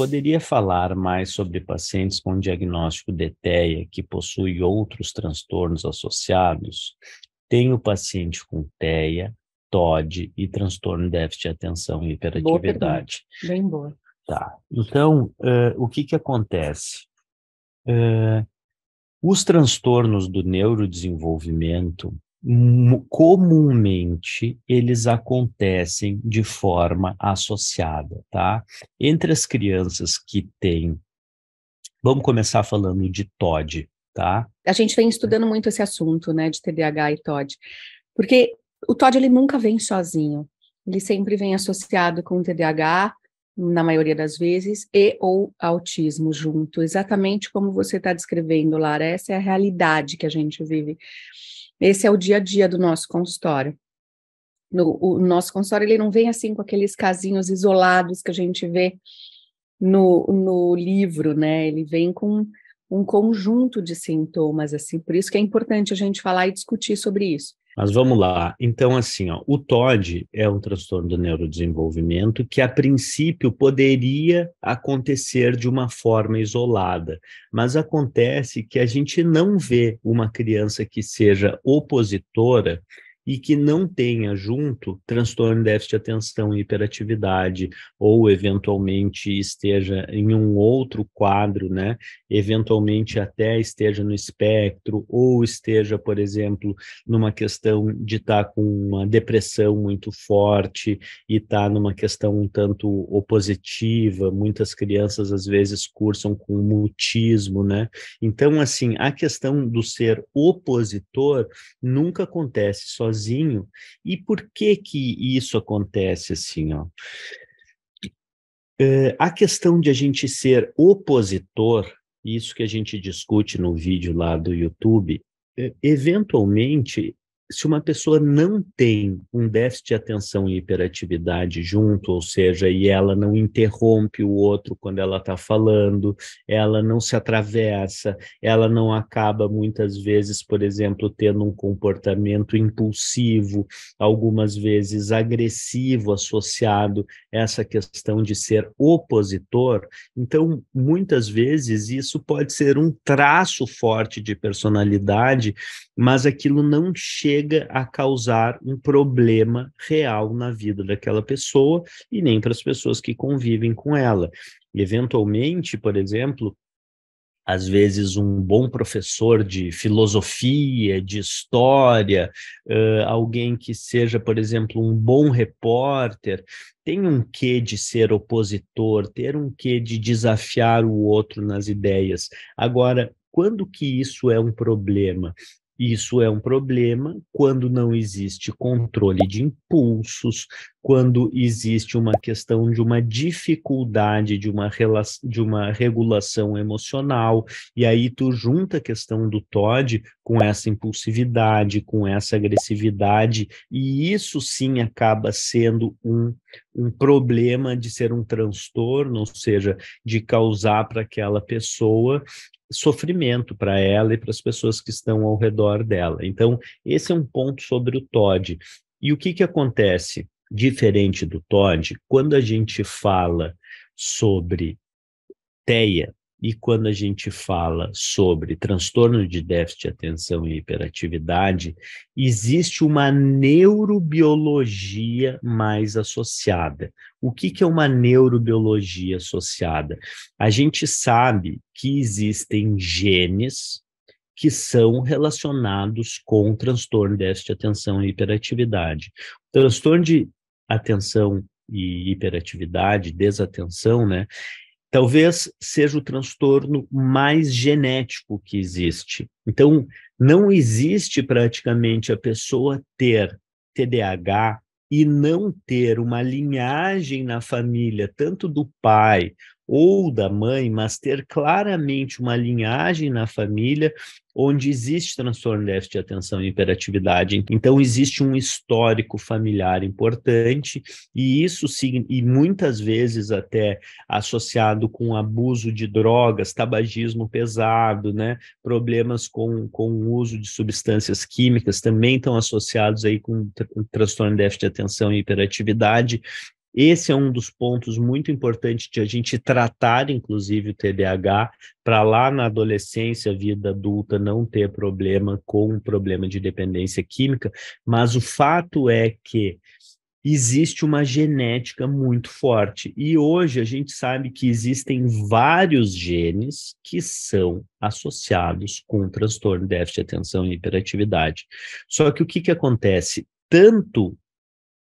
Poderia falar mais sobre pacientes com diagnóstico de TEA que possui outros transtornos associados? Tenho paciente com TEA, TOD e transtorno de déficit de atenção e hiperatividade. Boa Bem boa. Tá. Então, uh, o que que acontece? Uh, os transtornos do neurodesenvolvimento comumente eles acontecem de forma associada, tá? Entre as crianças que têm. Vamos começar falando de TOD, tá? A gente vem estudando muito esse assunto, né, de TDAH e TOD, porque o TOD ele nunca vem sozinho, ele sempre vem associado com o TDAH, na maioria das vezes, e ou autismo junto, exatamente como você está descrevendo, Lara, essa é a realidade que a gente vive. Esse é o dia a dia do nosso consultório. No, o nosso consultório ele não vem assim com aqueles casinhos isolados que a gente vê no, no livro, né? Ele vem com um conjunto de sintomas, assim. Por isso que é importante a gente falar e discutir sobre isso. Mas vamos lá. Então, assim, ó, o TOD é um transtorno do neurodesenvolvimento que, a princípio, poderia acontecer de uma forma isolada, mas acontece que a gente não vê uma criança que seja opositora e que não tenha junto transtorno déficit de atenção e hiperatividade, ou eventualmente esteja em um outro quadro, né? Eventualmente até esteja no espectro, ou esteja, por exemplo, numa questão de estar tá com uma depressão muito forte e estar tá numa questão um tanto opositiva. Muitas crianças às vezes cursam com mutismo, né? Então, assim, a questão do ser opositor nunca acontece só sozinho. E por que que isso acontece assim, ó? Uh, a questão de a gente ser opositor, isso que a gente discute no vídeo lá do YouTube, eh, eventualmente se uma pessoa não tem um déficit de atenção e hiperatividade junto, ou seja, e ela não interrompe o outro quando ela está falando, ela não se atravessa, ela não acaba muitas vezes, por exemplo, tendo um comportamento impulsivo, algumas vezes agressivo associado a essa questão de ser opositor, então muitas vezes isso pode ser um traço forte de personalidade, mas aquilo não chega chega a causar um problema real na vida daquela pessoa e nem para as pessoas que convivem com ela. E eventualmente, por exemplo, às vezes um bom professor de filosofia, de história, uh, alguém que seja, por exemplo, um bom repórter, tem um quê de ser opositor, ter um quê de desafiar o outro nas ideias. Agora, quando que isso é um problema? Isso é um problema quando não existe controle de impulsos, quando existe uma questão de uma dificuldade de uma, de uma regulação emocional, e aí tu junta a questão do Todd com essa impulsividade, com essa agressividade, e isso sim acaba sendo um, um problema de ser um transtorno, ou seja, de causar para aquela pessoa sofrimento para ela e para as pessoas que estão ao redor dela. Então, esse é um ponto sobre o Todd. E o que, que acontece, diferente do Todd, quando a gente fala sobre Teia, e quando a gente fala sobre transtorno de déficit de atenção e hiperatividade, existe uma neurobiologia mais associada. O que, que é uma neurobiologia associada? A gente sabe que existem genes que são relacionados com transtorno de déficit de atenção e hiperatividade. O transtorno de atenção e hiperatividade, desatenção, né? talvez seja o transtorno mais genético que existe. Então, não existe praticamente a pessoa ter TDAH e não ter uma linhagem na família, tanto do pai ou da mãe, mas ter claramente uma linhagem na família onde existe transtorno de déficit de atenção e hiperatividade. Então existe um histórico familiar importante e isso e muitas vezes até associado com abuso de drogas, tabagismo pesado, né? Problemas com, com o uso de substâncias químicas também estão associados aí com, com transtorno de déficit de atenção e hiperatividade esse é um dos pontos muito importantes de a gente tratar, inclusive, o TDAH, para lá na adolescência, vida adulta, não ter problema com o problema de dependência química, mas o fato é que existe uma genética muito forte. E hoje a gente sabe que existem vários genes que são associados com transtorno de déficit de atenção e hiperatividade. Só que o que, que acontece? Tanto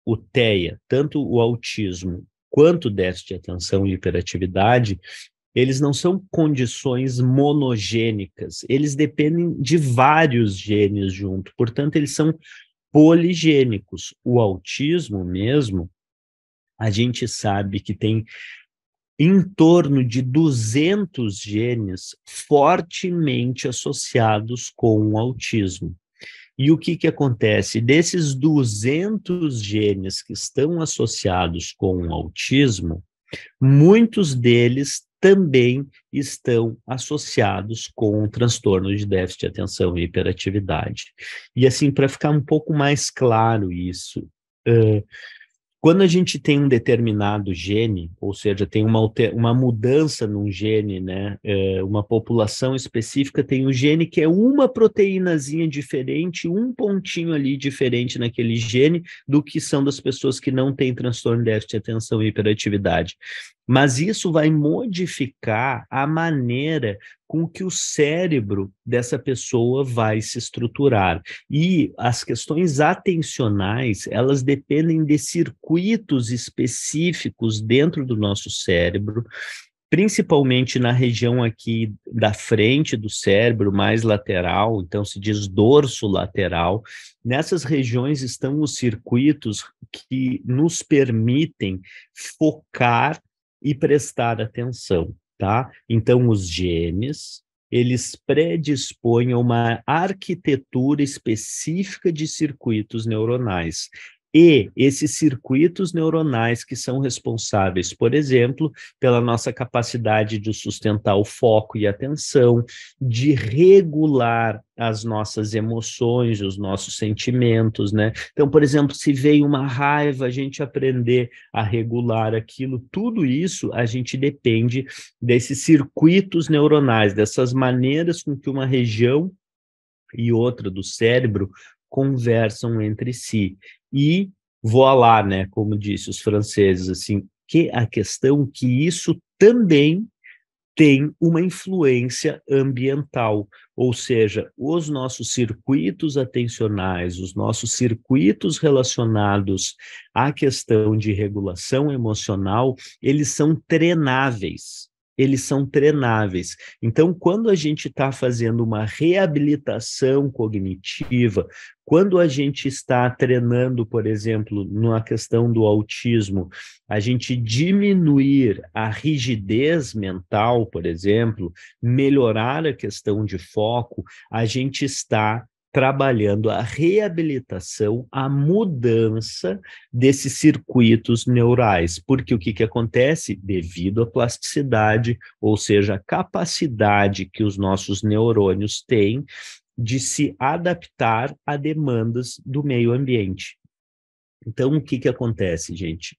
o TEA, tanto o autismo quanto o déficit de atenção e hiperatividade, eles não são condições monogênicas, eles dependem de vários genes junto, portanto, eles são poligênicos. O autismo mesmo, a gente sabe que tem em torno de 200 genes fortemente associados com o autismo. E o que, que acontece? Desses 200 genes que estão associados com o autismo, muitos deles também estão associados com o transtorno de déficit de atenção e hiperatividade. E assim, para ficar um pouco mais claro isso, uh, quando a gente tem um determinado gene, ou seja, tem uma, uma mudança num gene, né? É, uma população específica tem um gene que é uma proteínazinha diferente, um pontinho ali diferente naquele gene do que são das pessoas que não têm transtorno de déficit de atenção e hiperatividade. Mas isso vai modificar a maneira com que o cérebro dessa pessoa vai se estruturar. E as questões atencionais, elas dependem de circuitos específicos dentro do nosso cérebro, principalmente na região aqui da frente do cérebro, mais lateral, então se diz dorso lateral. Nessas regiões estão os circuitos que nos permitem focar e prestar atenção, tá? Então, os genes, eles predispõem a uma arquitetura específica de circuitos neuronais. E esses circuitos neuronais que são responsáveis, por exemplo, pela nossa capacidade de sustentar o foco e atenção, de regular as nossas emoções, os nossos sentimentos, né? Então, por exemplo, se vem uma raiva, a gente aprender a regular aquilo, tudo isso a gente depende desses circuitos neuronais, dessas maneiras com que uma região e outra do cérebro conversam entre si e voilá, né, como disse os franceses, assim, que a questão é que isso também tem uma influência ambiental, ou seja, os nossos circuitos atencionais, os nossos circuitos relacionados à questão de regulação emocional, eles são trenáveis eles são treináveis. Então, quando a gente está fazendo uma reabilitação cognitiva, quando a gente está treinando, por exemplo, na questão do autismo, a gente diminuir a rigidez mental, por exemplo, melhorar a questão de foco, a gente está trabalhando a reabilitação, a mudança desses circuitos neurais, porque o que, que acontece? Devido à plasticidade, ou seja, a capacidade que os nossos neurônios têm de se adaptar a demandas do meio ambiente. Então, o que, que acontece, gente?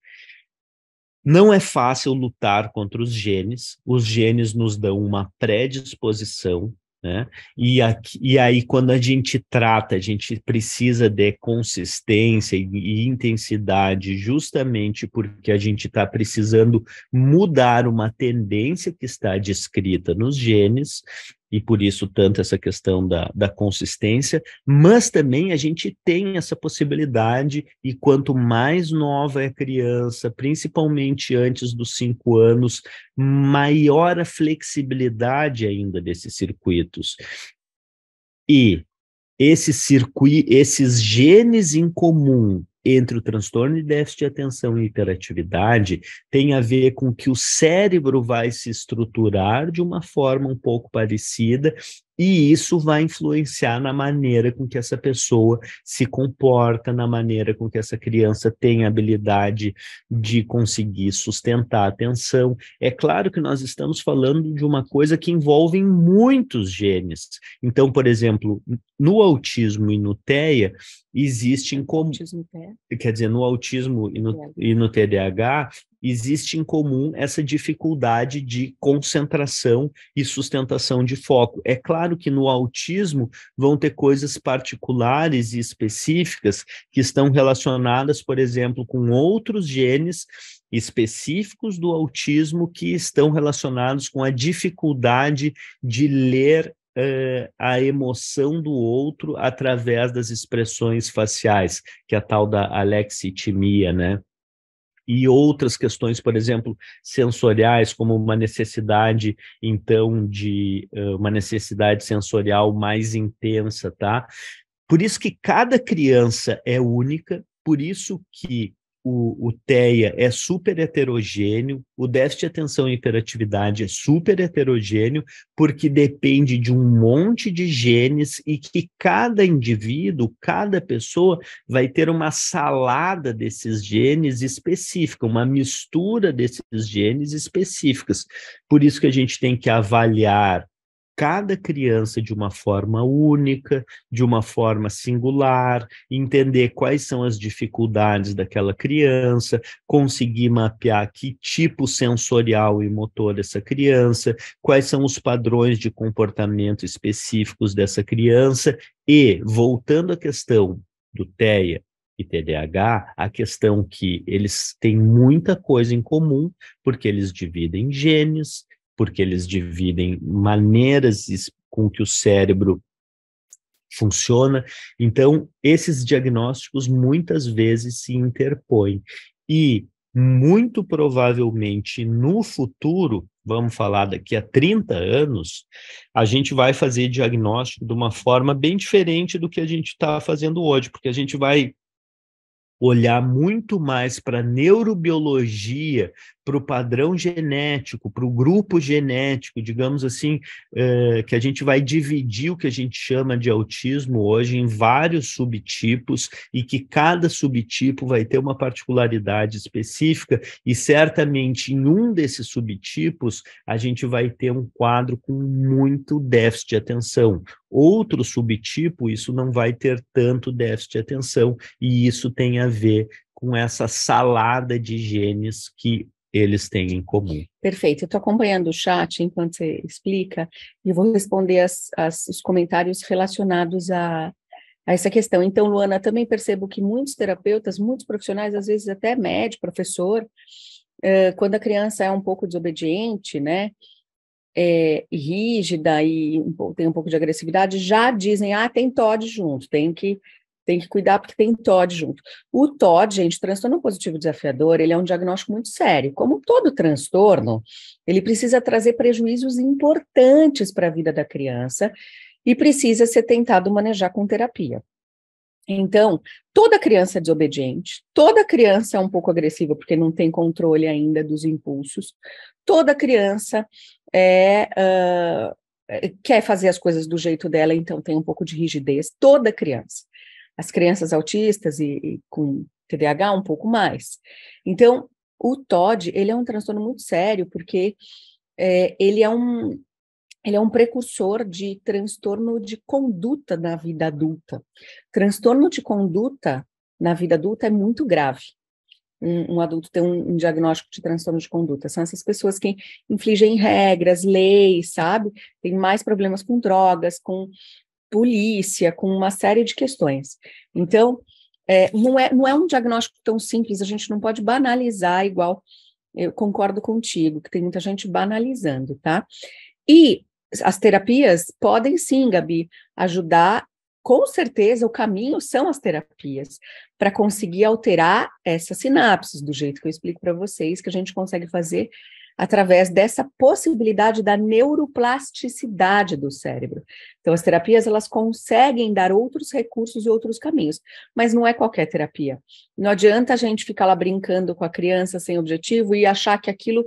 Não é fácil lutar contra os genes, os genes nos dão uma predisposição né? E, aqui, e aí, quando a gente trata, a gente precisa de consistência e, e intensidade, justamente porque a gente está precisando mudar uma tendência que está descrita nos genes e por isso tanto essa questão da, da consistência, mas também a gente tem essa possibilidade, e quanto mais nova é a criança, principalmente antes dos cinco anos, maior a flexibilidade ainda desses circuitos. E esse circuito, esses genes em comum entre o transtorno de déficit de atenção e hiperatividade tem a ver com que o cérebro vai se estruturar de uma forma um pouco parecida e isso vai influenciar na maneira com que essa pessoa se comporta, na maneira com que essa criança tem a habilidade de conseguir sustentar a atenção. É claro que nós estamos falando de uma coisa que envolve muitos genes. Então, por exemplo, no autismo e no TEA, existem como. Quer dizer, no autismo e no, e no TDAH, existe em comum essa dificuldade de concentração e sustentação de foco. É claro que no autismo vão ter coisas particulares e específicas que estão relacionadas, por exemplo, com outros genes específicos do autismo que estão relacionados com a dificuldade de ler eh, a emoção do outro através das expressões faciais, que é a tal da alexitimia, né? e outras questões, por exemplo, sensoriais, como uma necessidade, então, de eh, uma necessidade sensorial mais intensa, tá? Por isso que cada criança é única, por isso que o, o TEA é super heterogêneo, o déficit de atenção e hiperatividade é super heterogêneo, porque depende de um monte de genes e que cada indivíduo, cada pessoa vai ter uma salada desses genes específica, uma mistura desses genes específicas. Por isso que a gente tem que avaliar cada criança de uma forma única, de uma forma singular, entender quais são as dificuldades daquela criança, conseguir mapear que tipo sensorial e motor essa criança, quais são os padrões de comportamento específicos dessa criança e, voltando à questão do TEA e TDAH, a questão que eles têm muita coisa em comum, porque eles dividem genes, porque eles dividem maneiras com que o cérebro funciona. Então, esses diagnósticos muitas vezes se interpõem. E, muito provavelmente, no futuro, vamos falar daqui a 30 anos, a gente vai fazer diagnóstico de uma forma bem diferente do que a gente está fazendo hoje, porque a gente vai olhar muito mais para neurobiologia para o padrão genético, para o grupo genético, digamos assim, é, que a gente vai dividir o que a gente chama de autismo hoje em vários subtipos e que cada subtipo vai ter uma particularidade específica e certamente em um desses subtipos a gente vai ter um quadro com muito déficit de atenção, outro subtipo, isso não vai ter tanto déficit de atenção, e isso tem a ver com essa salada de genes que eles têm em comum. Perfeito. Eu estou acompanhando o chat enquanto você explica e vou responder as, as, os comentários relacionados a, a essa questão. Então, Luana, também percebo que muitos terapeutas, muitos profissionais, às vezes até médico, professor, eh, quando a criança é um pouco desobediente, né, é, rígida e tem um pouco de agressividade, já dizem, ah, tem TOD junto, tem que tem que cuidar porque tem TOD junto. O TOD, gente, transtorno positivo desafiador, ele é um diagnóstico muito sério. Como todo transtorno, ele precisa trazer prejuízos importantes para a vida da criança e precisa ser tentado manejar com terapia. Então, toda criança é desobediente, toda criança é um pouco agressiva porque não tem controle ainda dos impulsos, toda criança é, uh, quer fazer as coisas do jeito dela, então tem um pouco de rigidez, toda criança as crianças autistas e, e com TDAH um pouco mais. Então, o TOD, ele é um transtorno muito sério, porque é, ele, é um, ele é um precursor de transtorno de conduta na vida adulta. Transtorno de conduta na vida adulta é muito grave. Um, um adulto tem um, um, diagnóstico de transtorno de conduta. São essas pessoas que infligem regras, leis, sabe? Tem mais problemas com drogas, com polícia, com uma série de questões. Então, é, não, é, não é um diagnóstico tão simples, a gente não pode banalizar igual. Eu concordo contigo, que tem muita gente banalizando, tá? E as terapias podem sim, Gabi, ajudar. Com certeza, o caminho são as terapias para conseguir alterar essas sinapses, do jeito que eu explico para vocês, que a gente consegue fazer através dessa possibilidade da neuroplasticidade do cérebro. Então, as terapias elas conseguem dar outros recursos e outros caminhos, mas não é qualquer terapia. Não adianta a gente ficar lá brincando com a criança sem objetivo e achar que aquilo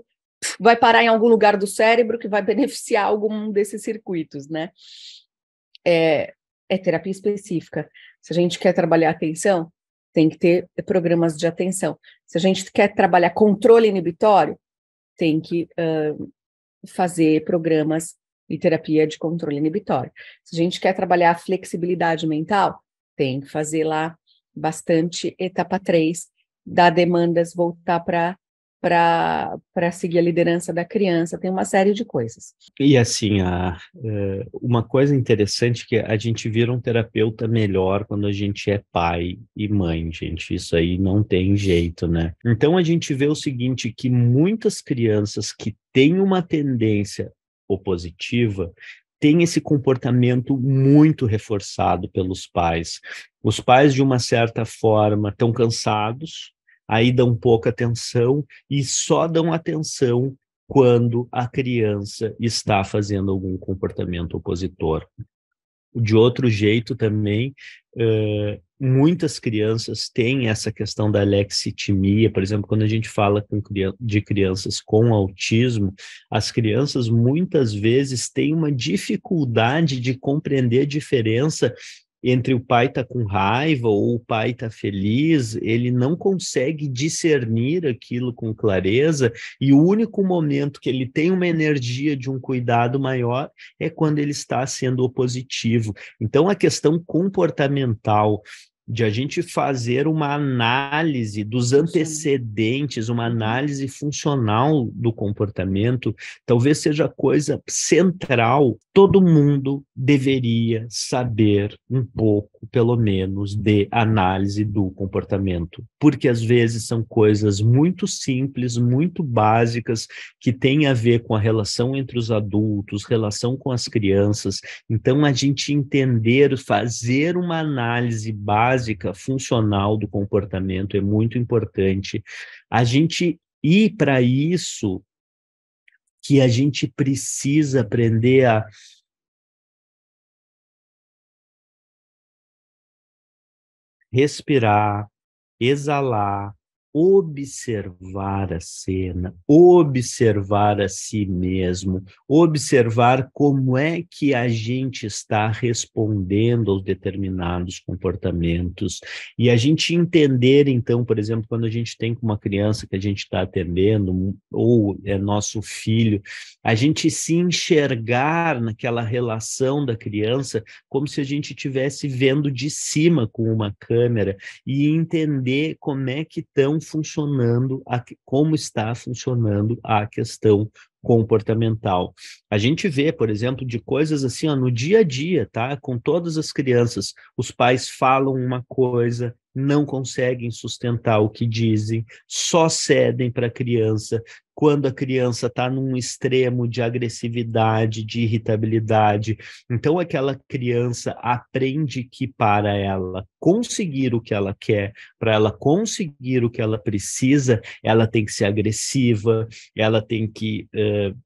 vai parar em algum lugar do cérebro que vai beneficiar algum desses circuitos, né? É, é terapia específica. Se a gente quer trabalhar atenção, tem que ter programas de atenção. Se a gente quer trabalhar controle inibitório, tem que uh, fazer programas e terapia de controle inibitório. Se a gente quer trabalhar a flexibilidade mental, tem que fazer lá bastante etapa 3, dar demandas, voltar para para seguir a liderança da criança, tem uma série de coisas. E assim, a, é, uma coisa interessante que a gente vira um terapeuta melhor quando a gente é pai e mãe, gente, isso aí não tem jeito, né? Então a gente vê o seguinte, que muitas crianças que têm uma tendência opositiva, têm esse comportamento muito reforçado pelos pais. Os pais, de uma certa forma, estão cansados, aí dão pouca atenção e só dão atenção quando a criança está fazendo algum comportamento opositor. De outro jeito também, uh, muitas crianças têm essa questão da lexitimia, por exemplo, quando a gente fala com, de crianças com autismo, as crianças muitas vezes têm uma dificuldade de compreender a diferença entre o pai tá com raiva ou o pai tá feliz, ele não consegue discernir aquilo com clareza, e o único momento que ele tem uma energia de um cuidado maior é quando ele está sendo opositivo. Então a questão comportamental de a gente fazer uma análise dos antecedentes, uma uhum. análise funcional do comportamento, talvez seja coisa central. Todo mundo deveria saber um pouco, pelo menos, de análise do comportamento, porque às vezes são coisas muito simples, muito básicas, que têm a ver com a relação entre os adultos, relação com as crianças. Então, a gente entender, fazer uma análise básica básica funcional do comportamento é muito importante. A gente ir para isso que a gente precisa aprender a respirar, exalar, observar a cena, observar a si mesmo, observar como é que a gente está respondendo aos determinados comportamentos e a gente entender então, por exemplo, quando a gente tem uma criança que a gente está atendendo ou é nosso filho, a gente se enxergar naquela relação da criança como se a gente estivesse vendo de cima com uma câmera e entender como é que estão funcionando, a, como está funcionando a questão comportamental. A gente vê, por exemplo, de coisas assim, ó, no dia a dia, tá? Com todas as crianças, os pais falam uma coisa, não conseguem sustentar o que dizem, só cedem para a criança, quando a criança está num extremo de agressividade, de irritabilidade. Então, aquela criança aprende que para ela conseguir o que ela quer, para ela conseguir o que ela precisa, ela tem que ser agressiva, ela tem que. Uh,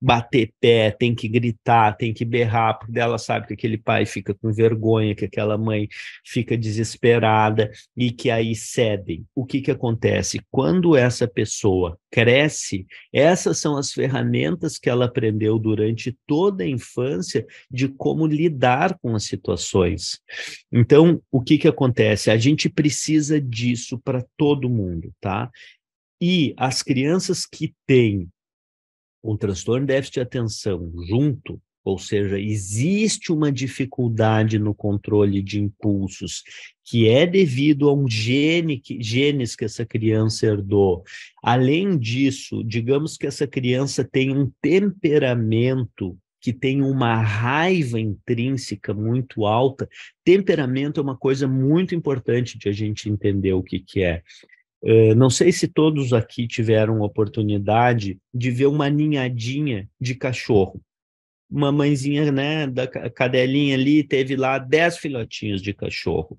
bater pé, tem que gritar, tem que berrar, porque ela sabe que aquele pai fica com vergonha, que aquela mãe fica desesperada e que aí cedem. O que, que acontece? Quando essa pessoa cresce, essas são as ferramentas que ela aprendeu durante toda a infância de como lidar com as situações. Então, o que, que acontece? A gente precisa disso para todo mundo, tá? E as crianças que têm um transtorno de déficit de atenção junto, ou seja, existe uma dificuldade no controle de impulsos que é devido a um gene que, genes que essa criança herdou. Além disso, digamos que essa criança tem um temperamento que tem uma raiva intrínseca muito alta. Temperamento é uma coisa muito importante de a gente entender o que, que é. Eh, não sei se todos aqui tiveram oportunidade de ver uma ninhadinha de cachorro. Uma mãezinha, né, da cadelinha ali, teve lá dez filhotinhos de cachorro.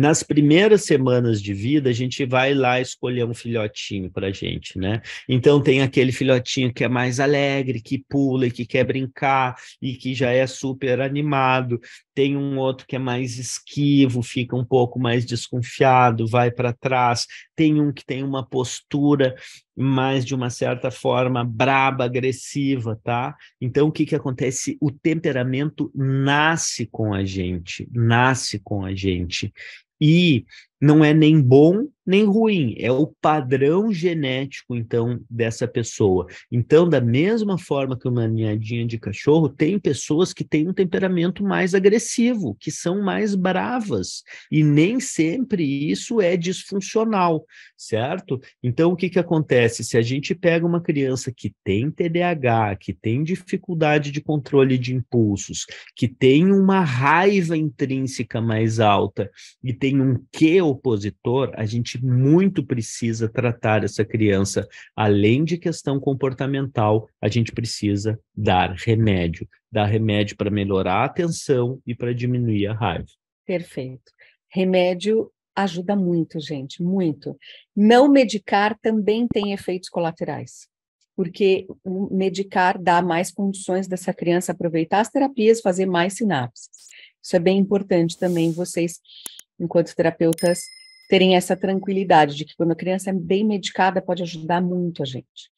Nas primeiras semanas de vida, a gente vai lá escolher um filhotinho para gente, né? Então tem aquele filhotinho que é mais alegre, que pula e que quer brincar e que já é super animado. Tem um outro que é mais esquivo, fica um pouco mais desconfiado, vai para trás. Tem um que tem uma postura mais de uma certa forma braba, agressiva, tá? Então o que que acontece? O temperamento nasce com a gente, nasce com a gente. E não é nem bom nem ruim, é o padrão genético, então, dessa pessoa. Então, da mesma forma que uma ninhadinha de cachorro, tem pessoas que têm um temperamento mais agressivo, que são mais bravas, e nem sempre isso é disfuncional, certo? Então, o que, que acontece? Se a gente pega uma criança que tem TDAH, que tem dificuldade de controle de impulsos, que tem uma raiva intrínseca mais alta, e tem um quê opositor, a gente muito precisa tratar essa criança. Além de questão comportamental, a gente precisa dar remédio. Dar remédio para melhorar a atenção e para diminuir a raiva. Perfeito. Remédio ajuda muito, gente, muito. Não medicar também tem efeitos colaterais, porque o medicar dá mais condições dessa criança aproveitar as terapias, fazer mais sinapses. Isso é bem importante também vocês enquanto terapeutas, terem essa tranquilidade de que quando a criança é bem medicada pode ajudar muito a gente.